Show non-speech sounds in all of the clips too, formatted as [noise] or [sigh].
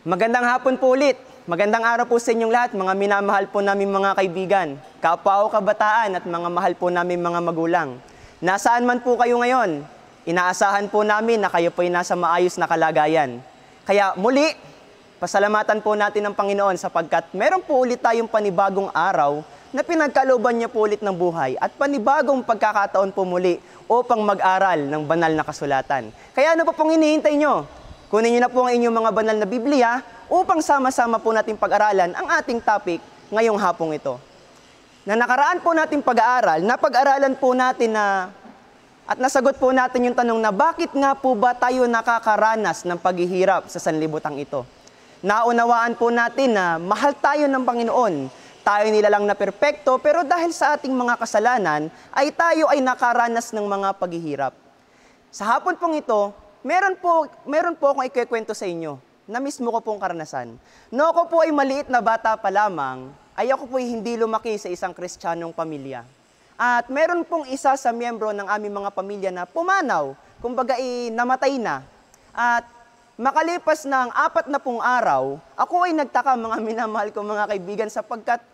Magandang hapon po ulit. Magandang araw po sa inyong lahat, mga minamahal po namin mga kaibigan, kapwa o kabataan at mga mahal po namin mga magulang. Nasaan man po kayo ngayon, inaasahan po namin na kayo po ay nasa maayos na kalagayan. Kaya muli, pasalamatan po natin ang Panginoon sapagkat meron po ulit tayong panibagong araw na pinagkaloban niya po ulit ng buhay at panibagong pagkakataon po muli upang mag-aral ng banal na kasulatan. Kaya ano pa po pong hinihintay niyo? Kunin niyo na po ang inyong mga banal na Biblia upang sama-sama po natin pag-aralan ang ating topic ngayong hapong ito. Na nakaraan po natin pag-aaral, napag-aralan po natin na at nasagot po natin yung tanong na bakit nga po ba tayo nakakaranas ng paghihirap sa sanlibutan ito. Naunawaan po natin na mahal tayo ng Panginoon, tayo nilalang na perpekto pero dahil sa ating mga kasalanan ay tayo ay nakaranas ng mga paghihirap. Sa hapon pong ito, meron po, meron po akong ikikwento sa inyo na mismo ko pong karanasan. No ako po ay maliit na bata pa lamang, ay ako po ay hindi lumaki sa isang kristyanong pamilya. At meron pong isa sa miyembro ng aming mga pamilya na pumanaw, kumbaga ay namatay na. At makalipas ng apat na pong araw, ako ay nagtaka mga minamahal ko mga kaibigan sapagkat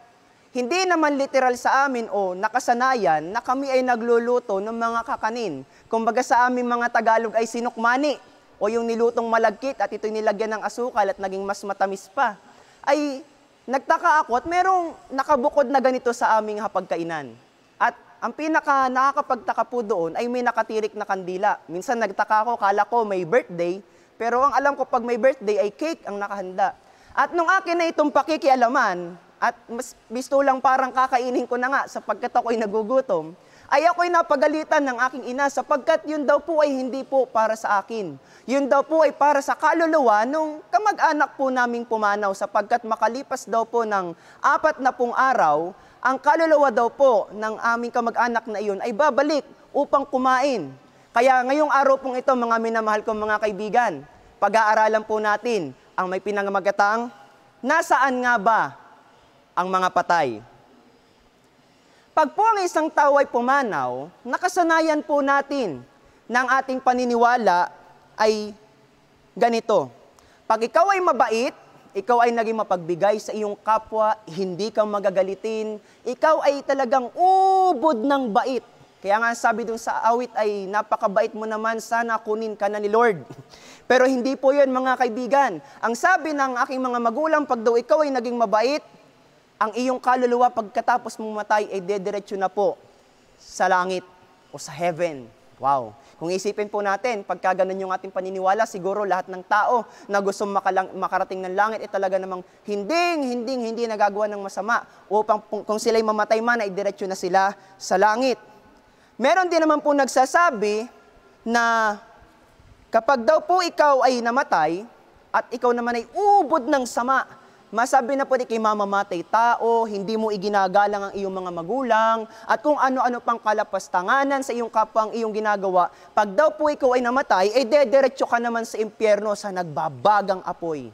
hindi naman literal sa amin o nakasanayan na kami ay nagluluto ng mga kakanin. Kumbaga sa aming mga Tagalog ay sinukmani o yung nilutong malagkit at ito'y nilagyan ng asukal at naging mas matamis pa. Ay nagtaka ako at merong nakabukod na ganito sa aming hapagkainan. At ang pinaka nakakapagtaka po doon ay may nakatirik na kandila. Minsan nagtaka ako, kala ko may birthday, pero ang alam ko pag may birthday ay cake ang nakahanda. At nung akin na itong pakikialaman, at mas bisto lang parang kakainin ko na nga sapagkat ako'y nagugutom, ay ako'y napagalitan ng aking ina sapagkat yun daw po ay hindi po para sa akin. Yun daw po ay para sa kaluluwa nung kamag-anak po naming pumanaw sapagkat makalipas daw po ng apat na pong araw, ang kaluluwa daw po ng aming kamag-anak na iyon ay babalik upang kumain. Kaya ngayong araw pong ito, mga minamahal kong mga kaibigan, pag-aaralan po natin ang may pinangamagatang, nasaan nga ba ang mga patay. Pag po ang isang tao ay pumanaw, nakasanayan po natin ng ating paniniwala ay ganito. Pag ikaw ay mabait, ikaw ay naging mapagbigay sa iyong kapwa, hindi kang magagalitin, ikaw ay talagang ubod ng bait. Kaya nga sabi dun sa awit ay napakabait mo naman, sana kunin ka na ni Lord. [laughs] Pero hindi po yun mga kaibigan. Ang sabi ng aking mga magulang, pag daw ikaw ay naging mabait, ang iyong kaluluwa pagkatapos mong mamatay ay dediretso na po sa langit o sa heaven. Wow. Kung isipin po natin, pagka ganun yung ating paniniwala, siguro lahat ng tao na gusto makalang, makarating ng langit ay eh, talaga namang hindi, hindi, hindi nagagawa ng masama upang kung sila'y mamatay man ay diretso na sila sa langit. Meron din naman po nagsasabi na kapag daw po ikaw ay namatay at ikaw naman ay ubod ng sama, Masabi na pwede kay mamamatay tao, hindi mo iginagalang ang iyong mga magulang, at kung ano-ano pang kalapastanganan sa iyong kapwa ang iyong ginagawa, pag daw po ikaw ay namatay, ay eh, dederecho ka naman sa impyerno sa nagbabagang apoy.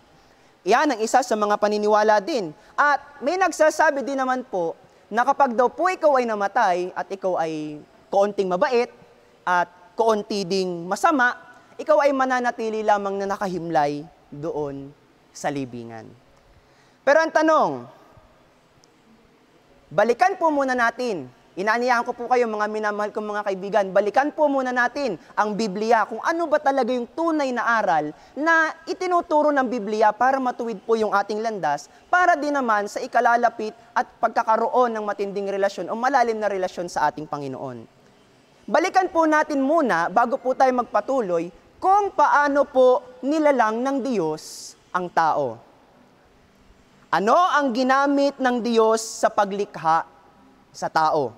Yan ang isa sa mga paniniwala din. At may nagsasabi din naman po na kapag daw po ikaw ay namatay at ikaw ay kaunting mabait at koonti ding masama, ikaw ay mananatili lamang na nakahimlay doon sa libingan. Pero ang tanong, balikan po muna natin. Inaaniyahan ko po kayo mga minamahal kong mga kaibigan, balikan po muna natin ang Biblia kung ano ba talaga yung tunay na aral na itinuturo ng Biblia para matuwid po yung ating landas para din naman sa ikalalapit at pagkakaroon ng matinding relasyon o malalim na relasyon sa ating Panginoon. Balikan po natin muna bago po tayo magpatuloy kung paano po nilalang ng Diyos ang tao. Ano ang ginamit ng Diyos sa paglikha sa tao?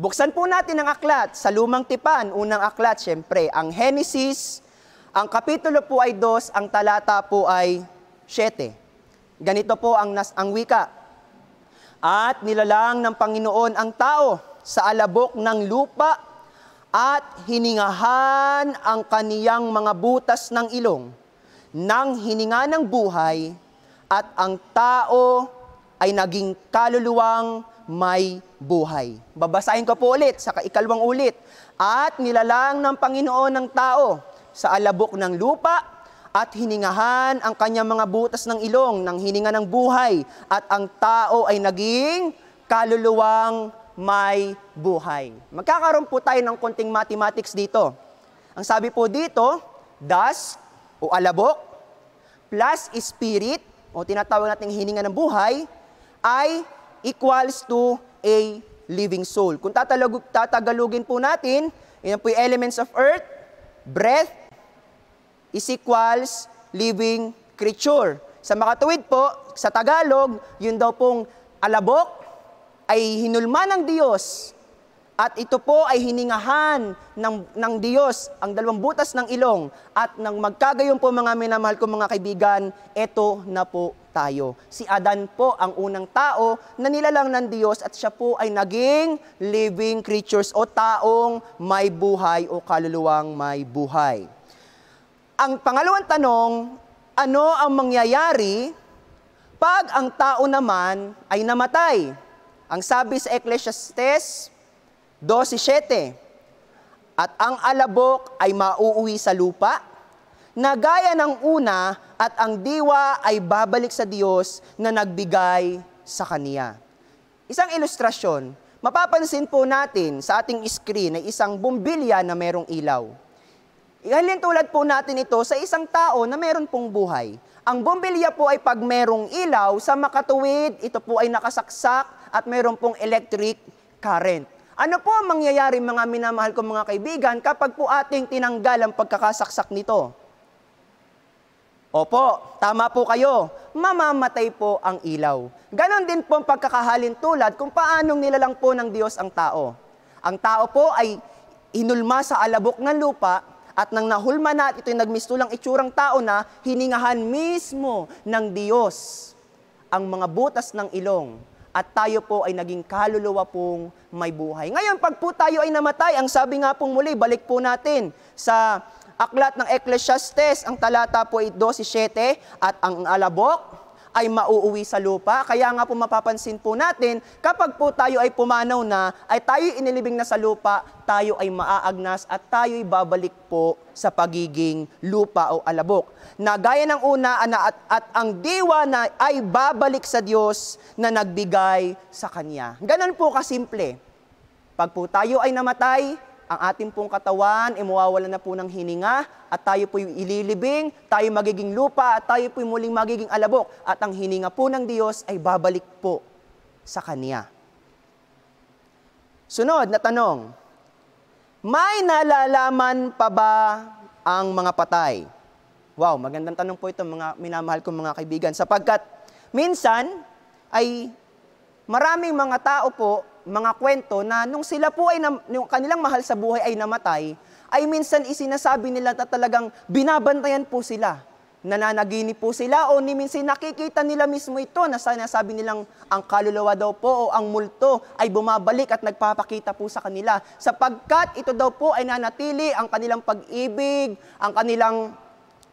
Buksan po natin ang aklat sa Lumang Tipan, unang aklat siyempre, ang Henesis, ang kapitulo po ay 2, ang talata po ay 7. Ganito po ang, nas, ang wika. At nilalang ng Panginoon ang tao sa alabok ng lupa at hiningahan ang kaniyang mga butas ng ilong nang hininga ng buhay at ang tao ay naging kaluluwang may buhay. Babasahin ko po ulit sa ikalawang ulit. At nilalang ng Panginoon ng tao sa alabok ng lupa at hiningahan ang kanyang mga butas ng ilong ng hininga ng buhay at ang tao ay naging kaluluwang may buhay. Magkakaroon po tayo ng konting mathematics dito. Ang sabi po dito, dust o alabok plus spirit o tinatawag nating hininga ng buhay, ay equals to a living soul. Kung tatalog, tatagalugin po natin, yun po yung elements of earth, breath is equals living creature. Sa makatuwid po, sa Tagalog, yun daw pong alabok ay hinulma ng Diyos at ito po ay hiningahan ng, ng Diyos ang dalawang butas ng ilong at nang magkagayon po mga minamahal ko mga kaibigan, ito na po tayo. Si Adan po ang unang tao na nilalang ng Diyos at siya po ay naging living creatures o taong may buhay o kaluluwang may buhay. Ang pangalawang tanong, ano ang mangyayari pag ang tao naman ay namatay? Ang sabi sa Ecclesiastes 12.7 At ang alabok ay mauuwi sa lupa, na gaya ng una at ang diwa ay babalik sa Diyos na nagbigay sa Kaniya. Isang ilustrasyon, mapapansin po natin sa ating screen ay isang bumbilya na merong ilaw. Ihalin tulad po natin ito sa isang tao na meron pong buhay. Ang bumbilya po ay pag merong ilaw, sa makatuwid, ito po ay nakasaksak at meron pong electric current. Ano po ang mangyayari mga minamahal kong mga kaibigan kapag po ating tinanggal ang pagkakasaksak nito? Opo, tama po kayo. Mamamatay po ang ilaw. Ganon din po ang pagkakahalin tulad kung paanong nilalang po ng Diyos ang tao. Ang tao po ay inulma sa alabok ng lupa at nang nahulma na at ito'y nagmistulang itsurang tao na hiningahan mismo ng Diyos ang mga butas ng ilong at tayo po ay naging kaluluwa pong may buhay. Ngayon, pag po tayo ay namatay, ang sabi nga pong muli, balik po natin sa aklat ng Ecclesiastes, ang talata po ay 12.7 at ang alabok, ay mauuwi sa lupa. Kaya nga po mapapansin po natin, kapag po tayo ay pumanaw na, ay tayo inilibing na sa lupa, tayo ay maaagnas at tayo'y babalik po sa pagiging lupa o alabok. Na gaya ng una, ana, at, at ang diwa na ay babalik sa Diyos na nagbigay sa Kanya. Ganon po kasimple. Pag po tayo ay namatay, ang ating pong katawan, imuwawala na po ng hininga at tayo po'y ililibing, tayo magiging lupa at tayo po'y muling magiging alabok at ang hininga po ng Diyos ay babalik po sa Kanya. Sunod na tanong, may nalalaman pa ba ang mga patay? Wow, magandang tanong po ito mga minamahal kong mga kaibigan sapagkat minsan ay maraming mga tao po mga kwento na nung sila po ay, na, kanilang mahal sa buhay ay namatay, ay minsan isinasabi nila na talagang binabantayan po sila. Nananaginip po sila o ni minsan nakikita nila mismo ito na sinasabi nilang ang kaluluwa daw po o ang multo ay bumabalik at nagpapakita po sa kanila sapagkat ito daw po ay nanatili ang kanilang pag-ibig, ang kanilang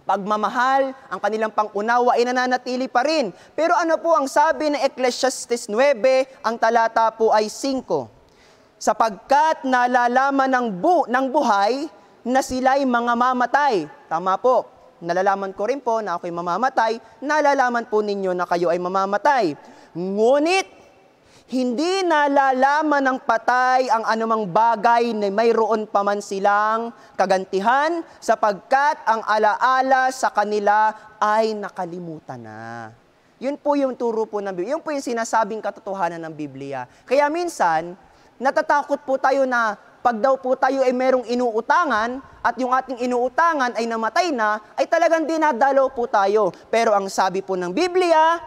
pagmamahal, ang kanilang pangunawa ay nananatili pa rin. Pero ano po ang sabi ng Ecclesiastes 9, ang talata po ay 5. Sapagkat nalalaman ng, bu ng buhay na sila'y mga mamatay. Tama po. Nalalaman ko rin po na ako'y mamamatay. Nalalaman po ninyo na kayo ay mamamatay. Ngunit hindi nalalaman ng patay ang anumang bagay na mayroon pa man silang kagantihan sapagkat ang alaala sa kanila ay nakalimutan na. Yun po yung turo po ng Biblia. Yun po yung sinasabing katotohanan ng Biblia. Kaya minsan, natatakot po tayo na pag daw po tayo ay merong inuutangan at yung ating inuutangan ay namatay na, ay talagang dinadalo po tayo. Pero ang sabi po ng Biblia,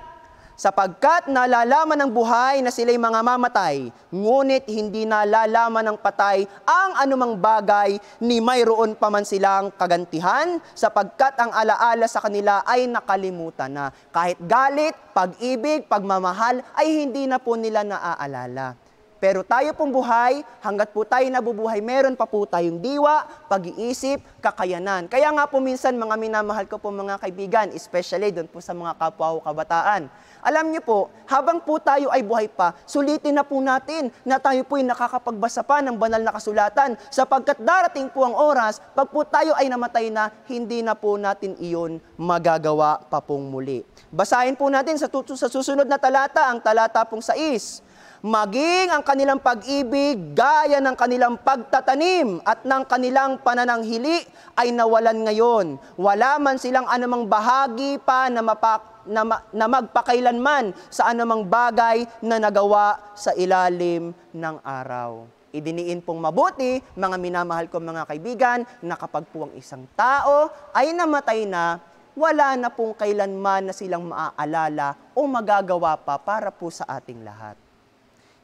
sapagkat nalalaman ng buhay na sila'y mga mamatay, ngunit hindi nalalaman ng patay ang anumang bagay ni mayroon pa man silang kagantihan, sapagkat ang alaala sa kanila ay nakalimutan na. Kahit galit, pag-ibig, pagmamahal ay hindi na po nila naaalala. Pero tayo pong buhay, hanggat po tayo nabubuhay, meron pa po tayong diwa, pag-iisip, kakayanan. Kaya nga po minsan mga minamahal ko po mga kaibigan, especially doon po sa mga kapwa o kabataan, alam niyo po, habang po tayo ay buhay pa, sulitin na po natin na tayo po ay nakakapagbasa pa ng banal na kasulatan sapagkat darating po ang oras, pag po tayo ay namatay na, hindi na po natin iyon magagawa pa pong muli. Basahin po natin sa, sa susunod na talata, ang talata pong 6 maging ang kanilang pag-ibig gaya ng kanilang pagtatanim at ng kanilang panananghili ay nawalan ngayon. Wala man silang anumang bahagi pa na, mapak, na, na magpakailanman sa anumang bagay na nagawa sa ilalim ng araw. Idiniin pong mabuti, mga minamahal kong mga kaibigan, na kapag po ang isang tao ay namatay na, wala na pong kailanman na silang maaalala o magagawa pa para po sa ating lahat.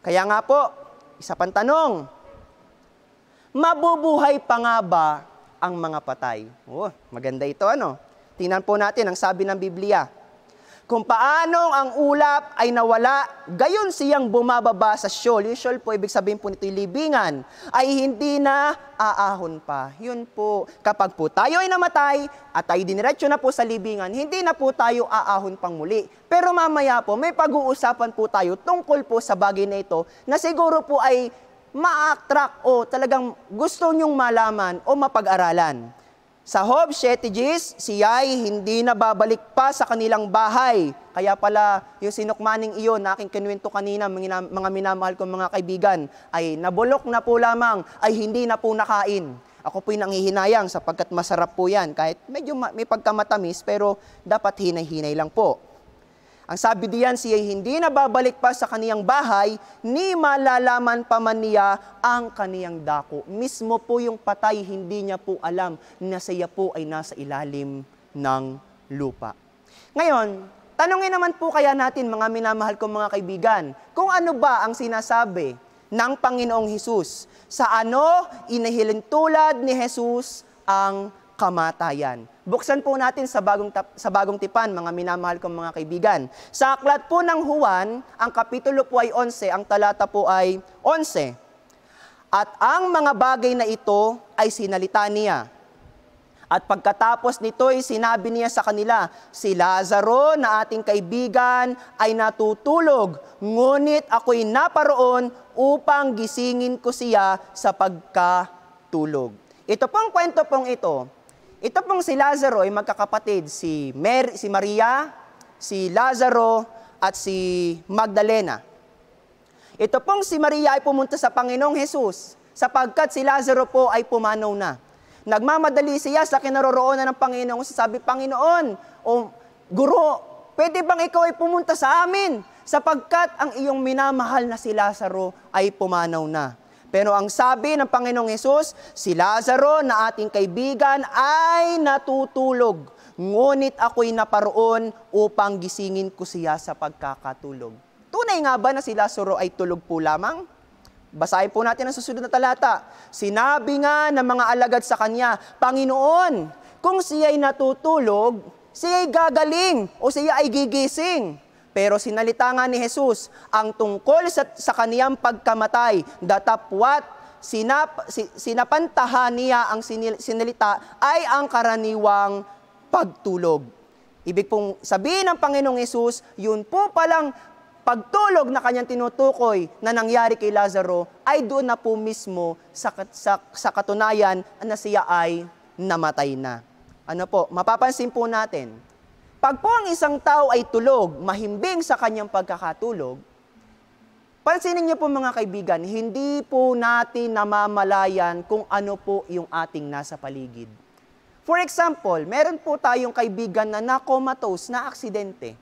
Kaya nga po, isa pang tanong, mabubuhay pa nga ba ang mga patay? Oh, maganda ito ano. Tingnan po natin ang sabi ng Biblia kung paanong ang ulap ay nawala, gayon siyang bumababa sa shoal. Yung shoal po, ibig sabihin po nito yung libingan, ay hindi na aahon pa. Yun po, kapag po tayo ay namatay at tayo diniretso na po sa libingan, hindi na po tayo aahon pang muli. Pero mamaya po, may pag-uusapan po tayo tungkol po sa bagay na ito na siguro po ay ma-attract o talagang gusto nyong malaman o mapag-aralan. Sa Hob 7 Gs, si Yai hindi na babalik pa sa kanilang bahay. Kaya pala yung sinukmaning iyon na aking kinuwento kanina, mga, mga minamahal kong mga kaibigan, ay nabulok na po lamang, ay hindi na po nakain. Ako po'y nangihinayang sapagkat masarap po yan. Kahit medyo may pagkamatamis pero dapat hinay-hinay lang po. Ang sabi diyan siya hindi na babalik pa sa kaniyang bahay, ni malalaman pa man niya ang kaniyang dako. Mismo po yung patay, hindi niya po alam na siya po ay nasa ilalim ng lupa. Ngayon, tanongin naman po kaya natin mga minamahal kong mga kaibigan, kung ano ba ang sinasabi ng Panginoong Hesus? Sa ano inahilintulad ni Hesus ang kamatayan. Buksan po natin sa bagong, sa bagong tipan, mga minamahal kong mga kaibigan. Sa aklat po ng Juan, ang kapitulo po ay 11, ang talata po ay 11. At ang mga bagay na ito ay sinalita niya. At pagkatapos nito ay sinabi niya sa kanila, si Lazaro na ating kaibigan ay natutulog, ngunit ako'y naparoon upang gisingin ko siya sa pagkatulog. Ito pong kwento pong ito ito pong si Lazaro ay magkakapatid, si, Mary, si Maria, si Lazaro, at si Magdalena. Ito pong si Maria ay pumunta sa Panginoong Hesus sapagkat si Lazaro po ay pumanaw na. Nagmamadali siya sa kinaroroonan ng Panginoong sasabi, Panginoon, o oh, Guro, pwede bang ikaw ay pumunta sa amin sapagkat ang iyong minamahal na si Lazaro ay pumanaw na. Pero ang sabi ng Panginoong Yesus, si Lazaro na ating kaibigan ay natutulog. Ngunit ako'y naparoon upang gisingin ko siya sa pagkakatulog. Tunay nga ba na si Lazaro ay tulog po lamang? Basahin po natin ang susunod na talata. Sinabi nga ng mga alagad sa kanya, Panginoon, kung siya ay natutulog, siya ay gagaling o siya ay gigising. Pero sinalita nga ni Jesus ang tungkol sa, sa kaniyang pagkamatay, datapwat sinap, sinapantahan niya ang sinil, sinalita ay ang karaniwang pagtulog. Ibig pong sabihin ng Panginoong Yesus, yun po palang pagtulog na kanyang tinutukoy na nangyari kay Lazaro ay doon na po mismo sa, sa, sa katunayan na siya ay namatay na. Ano po, mapapansin po natin, pag po ang isang tao ay tulog, mahimbing sa kanyang pagkakatulog, pansinin niyo po mga kaibigan, hindi po natin namamalayan kung ano po yung ating nasa paligid. For example, meron po tayong kaibigan na nakomatose na aksidente.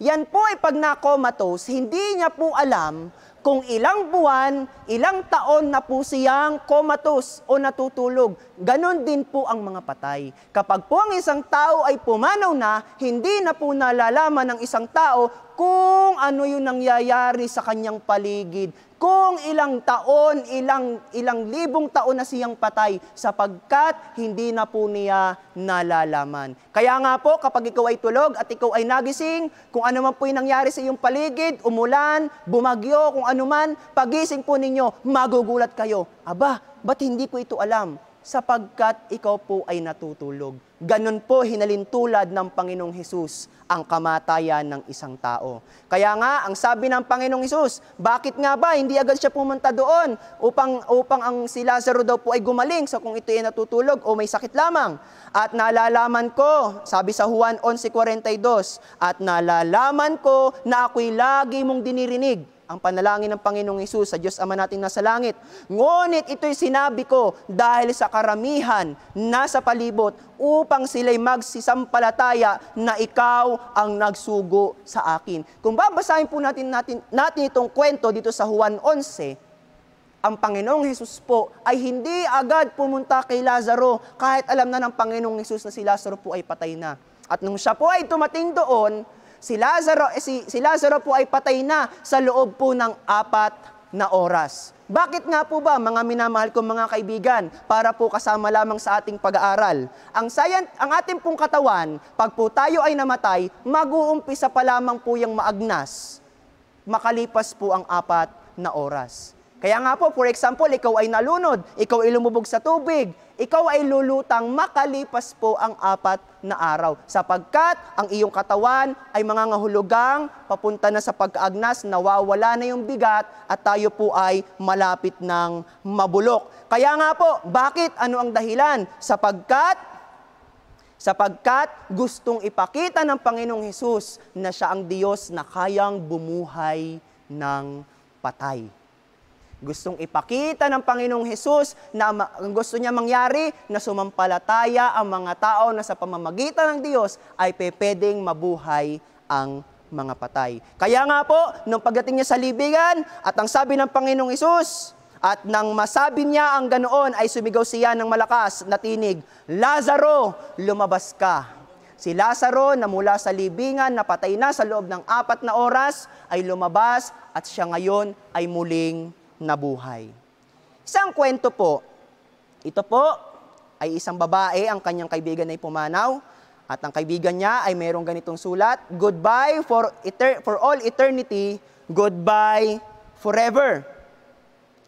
Yan po ay pag nakomatose, hindi niya po alam kung ilang buwan, ilang taon na po siyang komatos o natutulog. Ganon din po ang mga patay. Kapag po ang isang tao ay pumanaw na, hindi na po nalalaman ng isang tao kung ano yung nangyayari sa kanyang paligid kung ilang taon, ilang, ilang libong taon na siyang patay sapagkat hindi na po niya nalalaman. Kaya nga po, kapag ikaw ay tulog at ikaw ay nagising, kung ano man po yung nangyari sa iyong paligid, umulan, bumagyo, kung ano man, pagising po ninyo, magugulat kayo. Aba, ba't hindi ko ito alam? sapagkat ikaw po ay natutulog. Ganon po hinalintulad ng Panginoong Hesus ang kamatayan ng isang tao. Kaya nga, ang sabi ng Panginoong Hesus, bakit nga ba hindi agad siya pumunta doon upang, upang ang si Lazaro daw po ay gumaling sa so kung ito ay natutulog o may sakit lamang? At nalalaman ko, sabi sa Juan 11.42, at nalalaman ko na ako'y lagi mong dinirinig ang panalangin ng Panginoong Isus sa Diyos Ama nating nasa langit. Ngunit ito'y sinabi ko dahil sa karamihan nasa palibot upang sila'y magsisampalataya na ikaw ang nagsugo sa akin. Kung babasahin po natin, natin, natin itong kwento dito sa Juan 11, ang Panginoong Hesus po ay hindi agad pumunta kay Lazaro kahit alam na ng Panginoong Hesus na si Lazaro po ay patay na. At nung siya po ay tumating doon, Si Lazaro, eh, si, si Lazaro po ay patay na sa loob po ng apat na oras. Bakit nga po ba mga minamahal kong mga kaibigan para po kasama lamang sa ating pag-aaral? Ang, science, ang ating pong katawan, pag po tayo ay namatay, mag-uumpisa pa lamang po yung maagnas. Makalipas po ang apat na oras. Kaya nga po, for example, ikaw ay nalunod, ikaw ay lumubog sa tubig, ikaw ay lulutang makalipas po ang apat na araw. Sapagkat ang iyong katawan ay mga ngahulugang papunta na sa pag-agnas, nawawala na yung bigat at tayo po ay malapit ng mabulok. Kaya nga po, bakit? Ano ang dahilan? Sapagkat sapagkat gustong ipakita ng Panginoong Hesus na siya ang Diyos na kayang bumuhay ng patay. Gustong ipakita ng Panginoong Hesus na ang gusto niya mangyari na sumampalataya ang mga tao na sa pamamagitan ng Diyos ay pwedeng mabuhay ang mga patay. Kaya nga po, nung pagdating niya sa libingan at ang sabi ng Panginoong Isus, at nang masabi niya ang ganoon ay sumigaw siya ng malakas na tinig, Lazaro, lumabas ka. Si Lazaro na mula sa libingan patay na sa loob ng apat na oras ay lumabas at siya ngayon ay muling na buhay. Isang kwento po. Ito po ay isang babae, ang kanyang kaibigan ay pumanaw, at ang kaibigan niya ay mayroong ganitong sulat, Goodbye for, eter- for all eternity, goodbye forever.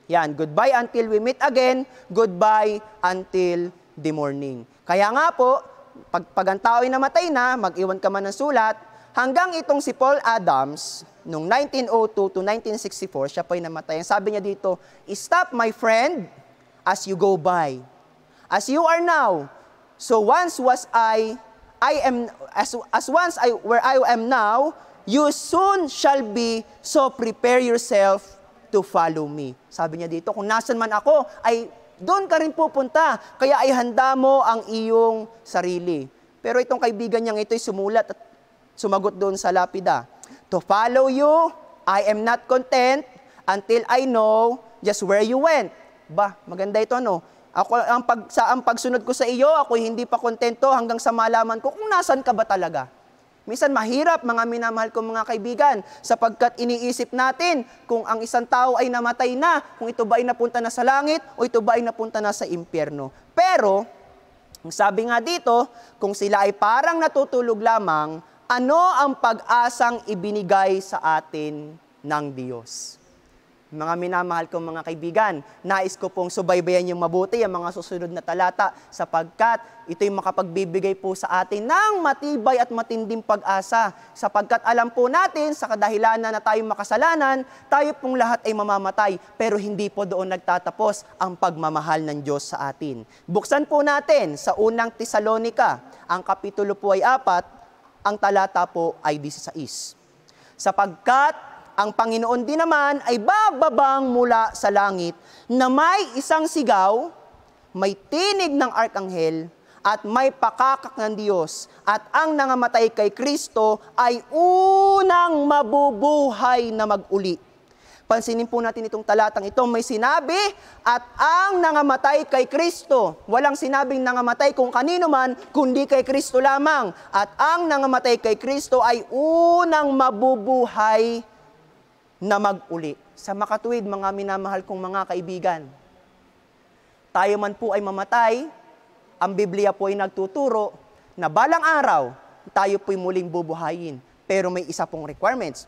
Yan, goodbye until we meet again, goodbye until the morning. Kaya nga po, pag, pag ang tao ay namatay na, mag-iwan ka man ng sulat, Hanggang itong si Paul Adams, noong 1902 to 1964, siya po'y namatay. sabi niya dito, Stop, my friend, as you go by. As you are now, so once was I, I am, as, as once I, where I am now, you soon shall be, so prepare yourself to follow me. Sabi niya dito, kung nasan man ako, ay doon ka rin pupunta. Kaya ay handa mo ang iyong sarili. Pero itong kaibigan niyang ito ay sumulat at sumagot doon sa lapida, To follow you, I am not content until I know just where you went. Ba, maganda ito ano? Ako ang pag sa ang pagsunod ko sa iyo, ako hindi pa kontento hanggang sa malaman ko kung nasan ka ba talaga. Minsan mahirap mga minamahal kong mga kaibigan sapagkat iniisip natin kung ang isang tao ay namatay na, kung ito ba ay napunta na sa langit o ito ba ay napunta na sa impyerno. Pero, ang sabi nga dito, kung sila ay parang natutulog lamang, ano ang pag-asang ibinigay sa atin ng Diyos? Mga minamahal kong mga kaibigan, nais ko pong subaybayan yung mabuti ang mga susunod na talata sapagkat ito'y makapagbibigay po sa atin ng matibay at matinding pag-asa sapagkat alam po natin sa kadahilanan na tayo makasalanan, tayo pong lahat ay mamamatay pero hindi po doon nagtatapos ang pagmamahal ng Diyos sa atin. Buksan po natin sa unang Tesalonika, ang kapitulo po ay apat, ang talata po ay 16. Sapagkat ang Panginoon din naman ay bababang mula sa langit na may isang sigaw, may tinig ng arkanghel, at may pakakak ng Diyos. At ang nangamatay kay Kristo ay unang mabubuhay na mag-uli. Pansinin po natin itong talatang ito. May sinabi, at ang nangamatay kay Kristo. Walang sinabing nangamatay kung kanino man, kundi kay Kristo lamang. At ang nangamatay kay Kristo ay unang mabubuhay na maguli. Sa makatuwid, mga minamahal kong mga kaibigan, tayo man po ay mamatay, ang Biblia po ay nagtuturo na balang araw, tayo po'y muling bubuhayin. Pero may isa pong requirements.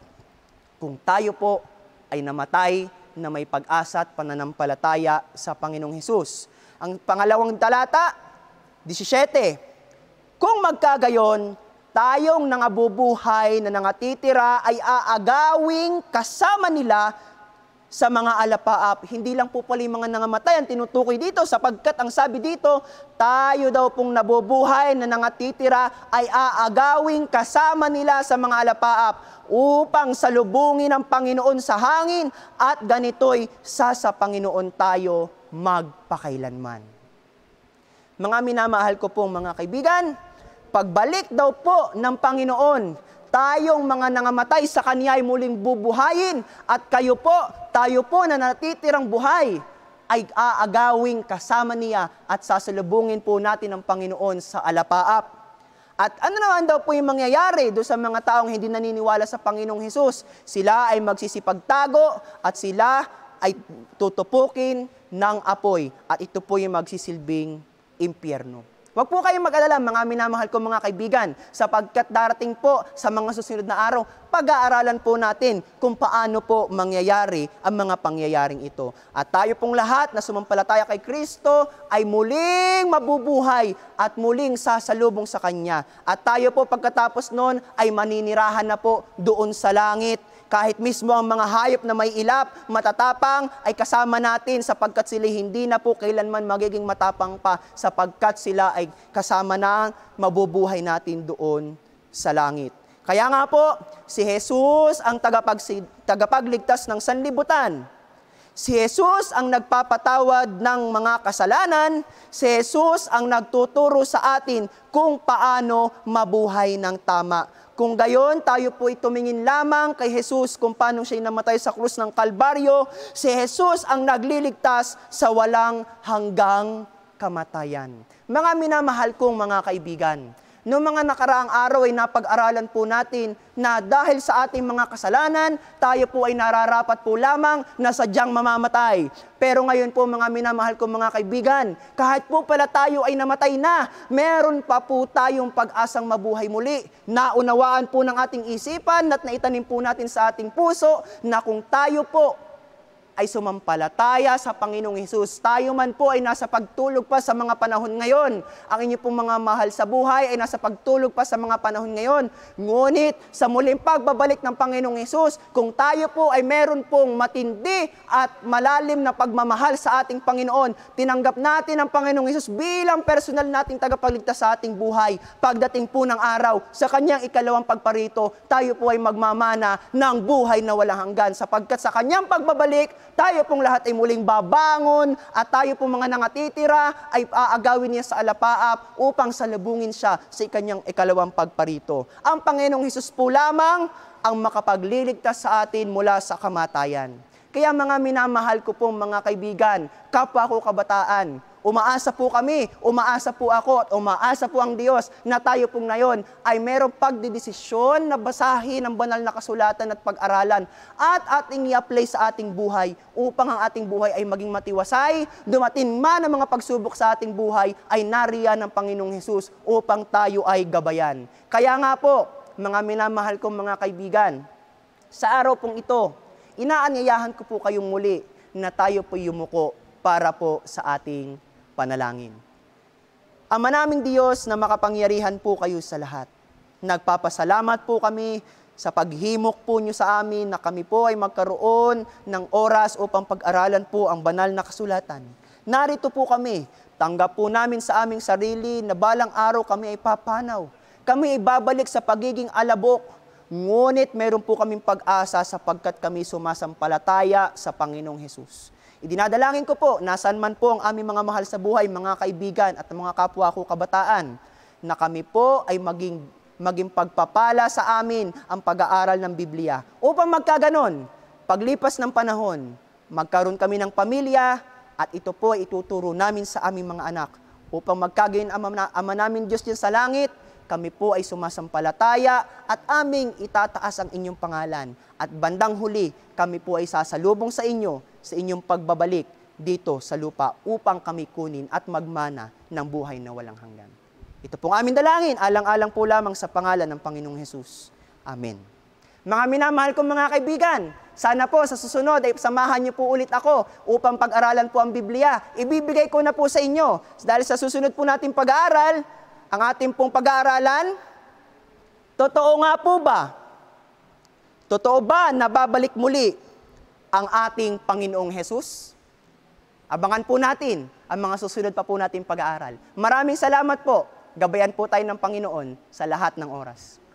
Kung tayo po ay namatay na may pag-asa at pananampalataya sa Panginoong Hesus. Ang pangalawang talata, 17. Kung magkagayon, tayong nangabubuhay na nangatitira ay aagawing kasama nila sa mga alapaap. Hindi lang po pala yung mga nangamatay ang tinutukoy dito sapagkat ang sabi dito, tayo daw pong nabubuhay na nangatitira ay aagawing kasama nila sa mga alapaap upang salubungin ang Panginoon sa hangin at ganito'y sa sa Panginoon tayo magpakailanman. Mga minamahal ko pong mga kaibigan, pagbalik daw po ng Panginoon tayong mga nangamatay sa kaniya ay muling bubuhayin at kayo po, tayo po na natitirang buhay ay aagawing kasama niya at sasalubungin po natin ang Panginoon sa alapaap. At ano naman daw po yung mangyayari do sa mga taong hindi naniniwala sa Panginoong Hesus? Sila ay magsisipagtago at sila ay tutupukin ng apoy. At ito po yung magsisilbing impyerno. Huwag po kayong mag-alala mga minamahal kong mga kaibigan sapagkat darating po sa mga susunod na araw, pag-aaralan po natin kung paano po mangyayari ang mga pangyayaring ito. At tayo pong lahat na sumampalataya kay Kristo ay muling mabubuhay at muling sasalubong sa Kanya. At tayo po pagkatapos noon ay maninirahan na po doon sa langit kahit mismo ang mga hayop na may ilap, matatapang, ay kasama natin sapagkat sila hindi na po kailanman magiging matapang pa sapagkat sila ay kasama na mabubuhay natin doon sa langit. Kaya nga po, si Jesus ang tagapagsi- tagapagligtas ng sanlibutan. Si Jesus ang nagpapatawad ng mga kasalanan. Si Jesus ang nagtuturo sa atin kung paano mabuhay ng tama kung gayon, tayo po'y tumingin lamang kay Jesus kung paano siya namatay sa krus ng Kalbaryo. Si Jesus ang nagliligtas sa walang hanggang kamatayan. Mga minamahal kong mga kaibigan, Noong mga nakaraang araw ay napag-aralan po natin na dahil sa ating mga kasalanan, tayo po ay nararapat po lamang na sadyang mamamatay. Pero ngayon po mga minamahal kong mga kaibigan, kahit po pala tayo ay namatay na, meron pa po tayong pag-asang mabuhay muli. Naunawaan po ng ating isipan at naitanim po natin sa ating puso na kung tayo po ay sumampalataya sa Panginoong Hesus. Tayo man po ay nasa pagtulog pa sa mga panahon ngayon. Ang inyo pong mga mahal sa buhay ay nasa pagtulog pa sa mga panahon ngayon. Ngunit sa muling pagbabalik ng Panginoong Hesus, kung tayo po ay meron pong matindi at malalim na pagmamahal sa ating Panginoon, tinanggap natin ang Panginoong Hesus bilang personal nating tagapagligtas sa ating buhay. Pagdating po ng araw, sa kanyang ikalawang pagparito, tayo po ay magmamana ng buhay na walang hanggan sapagkat sa kanyang pagbabalik, tayo pong lahat ay muling babangon at tayo pong mga nangatitira ay aagawin niya sa alapaap upang salubungin siya sa kanyang ikalawang pagparito. Ang Panginoong Hesus po lamang ang makapagliligtas sa atin mula sa kamatayan. Kaya mga minamahal ko pong mga kaibigan, kapwa ko kabataan, Umaasa po kami, umaasa po ako at umaasa po ang Diyos na tayo pong ngayon ay merong pagdidesisyon na basahin ang banal na kasulatan at pag-aralan at ating i-apply sa ating buhay upang ang ating buhay ay maging matiwasay, dumating man ang mga pagsubok sa ating buhay ay nariyan ng Panginoong Hesus upang tayo ay gabayan. Kaya nga po, mga minamahal kong mga kaibigan, sa araw pong ito, inaanyayahan ko po kayong muli na tayo po yumuko para po sa ating panalangin. Ama naming Diyos na makapangyarihan po kayo sa lahat. Nagpapasalamat po kami sa paghimok po niyo sa amin na kami po ay magkaroon ng oras upang pag-aralan po ang banal na kasulatan. Narito po kami, tanggap po namin sa aming sarili na balang araw kami ay papanaw. Kami ay babalik sa pagiging alabok, ngunit meron po kaming pag-asa sapagkat kami sumasampalataya sa Panginoong Hesus. Idinadalangin ko po, nasan man po ang aming mga mahal sa buhay, mga kaibigan at mga kapwa ko kabataan, na kami po ay maging, maging pagpapala sa amin ang pag-aaral ng Biblia. Upang magkaganon, paglipas ng panahon, magkaroon kami ng pamilya at ito po ituturo namin sa aming mga anak upang magkagayon ama, ama namin Diyos din sa langit kami po ay sumasampalataya at aming itataas ang inyong pangalan. At bandang huli, kami po ay sasalubong sa inyo sa inyong pagbabalik dito sa lupa upang kami kunin at magmana ng buhay na walang hanggan. Ito pong aming dalangin, alang-alang po lamang sa pangalan ng Panginoong Hesus. Amen. Mga minamahal kong mga kaibigan, sana po sa susunod ay samahan niyo po ulit ako upang pag-aralan po ang Biblia. Ibibigay ko na po sa inyo dahil sa susunod po nating pag-aaral, ang ating pong pag-aaralan? Totoo nga po ba? Totoo ba na babalik muli ang ating Panginoong Hesus? Abangan po natin ang mga susunod pa po nating pag-aaral. Maraming salamat po. Gabayan po tayo ng Panginoon sa lahat ng oras.